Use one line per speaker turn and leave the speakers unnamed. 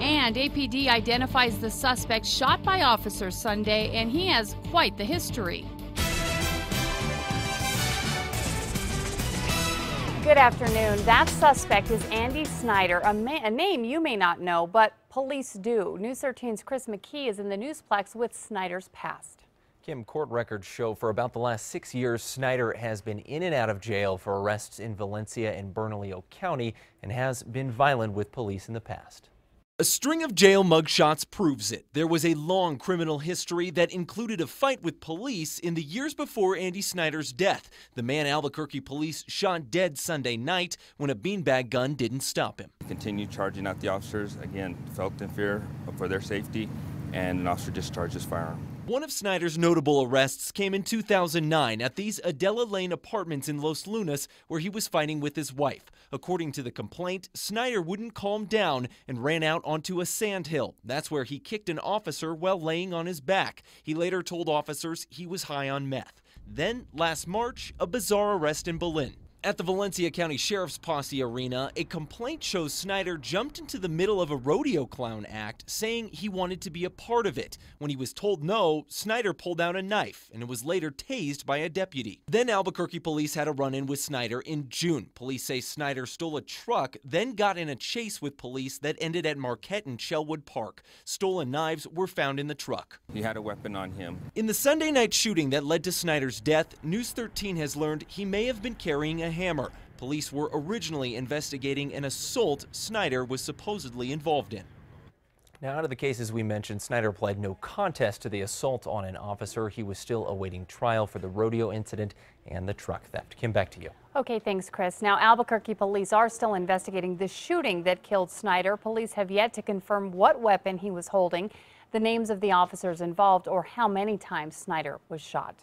And APD identifies the suspect shot by officers Sunday, and he has quite the history. Good afternoon. That suspect is Andy Snyder, a, a, name you may not know, but police do. News 13's Chris McKee is in the newsplex with Snyder's past.
Kim, court records show for about the last six years, Snyder has been in and out of jail for arrests in Valencia and Bernalillo County and has been violent with police in the past. A string of jail mugshots proves it. There was a long criminal history that included a fight with police in the years before Andy Snyder's death. The man Albuquerque police shot dead Sunday night when a beanbag gun didn't stop him. Continued charging at the officers, again, felt in fear for their safety, and an officer discharged his firearm. One of Snyder's notable arrests came in 2009 at these Adela Lane apartments in Los Lunas, where he was fighting with his wife. According to the complaint, Snyder wouldn't calm down and ran out onto a sandhill. That's where he kicked an officer while laying on his back. He later told officers he was high on meth. Then, last March, a bizarre arrest in Berlin. At the Valencia County Sheriff's Posse Arena, a complaint shows Snyder jumped into the middle of a rodeo clown act, saying he wanted to be a part of it. When he was told no, Snyder pulled out a knife and was later tased by a deputy. Then Albuquerque police had a run in with Snyder in June. Police say Snyder stole a truck, then got in a chase with police that ended at Marquette and Shellwood Park. Stolen knives were found in the truck. He had a weapon on him. In the Sunday night shooting that led to Snyder's death, News 13 has learned he may have been carrying a hammer. Police were originally investigating an assault Snyder was supposedly involved in. Now, out of the cases we mentioned, Snyder pled no contest to the assault on an officer. He was still awaiting trial for the rodeo incident and the truck theft. Kim, back to you.
Okay, thanks, Chris. Now, Albuquerque police are still investigating the shooting that killed Snyder. Police have yet to confirm what weapon he was holding, the names of the officers involved, or how many times Snyder was shot.